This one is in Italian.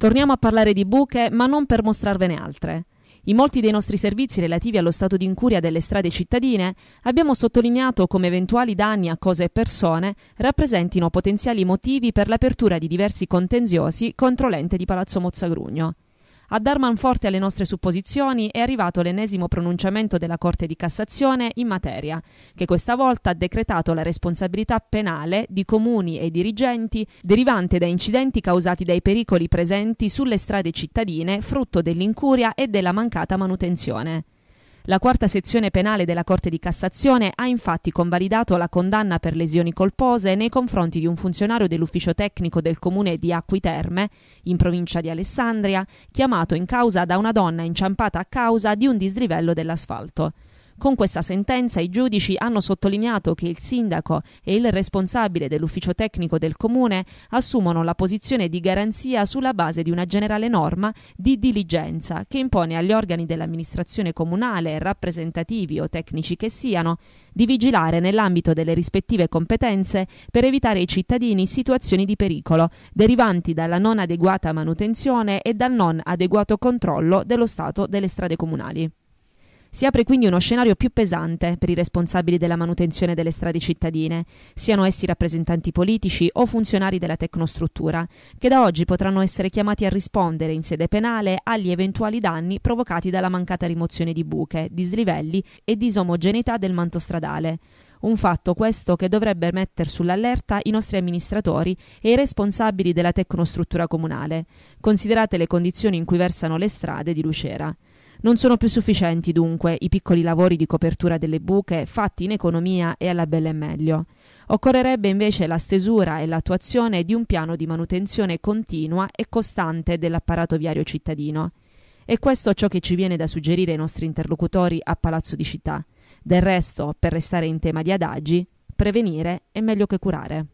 Torniamo a parlare di buche, ma non per mostrarvene altre. In molti dei nostri servizi relativi allo stato di incuria delle strade cittadine abbiamo sottolineato come eventuali danni a cose e persone rappresentino potenziali motivi per l'apertura di diversi contenziosi contro l'ente di Palazzo Mozzagrugno. A dar forte alle nostre supposizioni è arrivato l'ennesimo pronunciamento della Corte di Cassazione in materia, che questa volta ha decretato la responsabilità penale di comuni e dirigenti derivante da incidenti causati dai pericoli presenti sulle strade cittadine frutto dell'incuria e della mancata manutenzione. La quarta sezione penale della Corte di Cassazione ha infatti convalidato la condanna per lesioni colpose nei confronti di un funzionario dell'ufficio tecnico del comune di Acquiterme, in provincia di Alessandria, chiamato in causa da una donna inciampata a causa di un dislivello dell'asfalto. Con questa sentenza i giudici hanno sottolineato che il sindaco e il responsabile dell'ufficio tecnico del comune assumono la posizione di garanzia sulla base di una generale norma di diligenza che impone agli organi dell'amministrazione comunale, rappresentativi o tecnici che siano, di vigilare nell'ambito delle rispettive competenze per evitare ai cittadini situazioni di pericolo derivanti dalla non adeguata manutenzione e dal non adeguato controllo dello stato delle strade comunali. Si apre quindi uno scenario più pesante per i responsabili della manutenzione delle strade cittadine, siano essi rappresentanti politici o funzionari della tecnostruttura, che da oggi potranno essere chiamati a rispondere in sede penale agli eventuali danni provocati dalla mancata rimozione di buche, dislivelli e disomogeneità del manto stradale. Un fatto questo che dovrebbe mettere sull'allerta i nostri amministratori e i responsabili della tecnostruttura comunale, considerate le condizioni in cui versano le strade di Lucera. Non sono più sufficienti dunque i piccoli lavori di copertura delle buche fatti in economia e alla bella e meglio. Occorrerebbe invece la stesura e l'attuazione di un piano di manutenzione continua e costante dell'apparato viario cittadino. E questo è ciò che ci viene da suggerire ai nostri interlocutori a Palazzo di Città. Del resto, per restare in tema di adagi, prevenire è meglio che curare.